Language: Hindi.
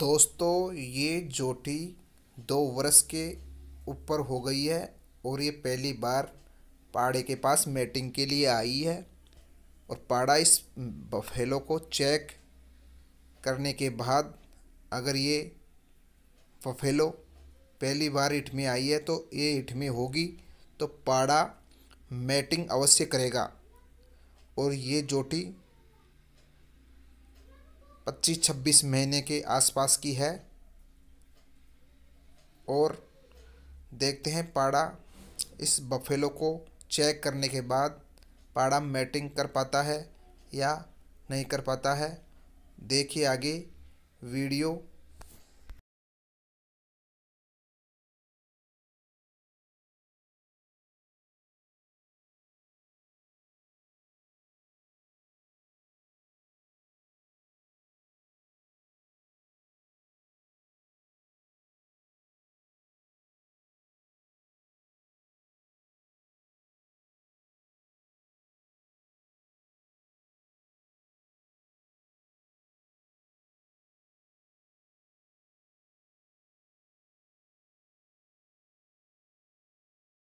दोस्तों ये जोटी दो वर्ष के ऊपर हो गई है और ये पहली बार पाड़े के पास मेटिंग के लिए आई है और पाड़ा इस बफेलो को चेक करने के बाद अगर ये बफेलो पहली बार इट में आई है तो ये इट में होगी तो पाड़ा मेटिंग अवश्य करेगा और ये जोटी पच्चीस छब्बीस महीने के आसपास की है और देखते हैं पाड़ा इस बफेलो को चेक करने के बाद पाड़ा मैटिंग कर पाता है या नहीं कर पाता है देखिए आगे वीडियो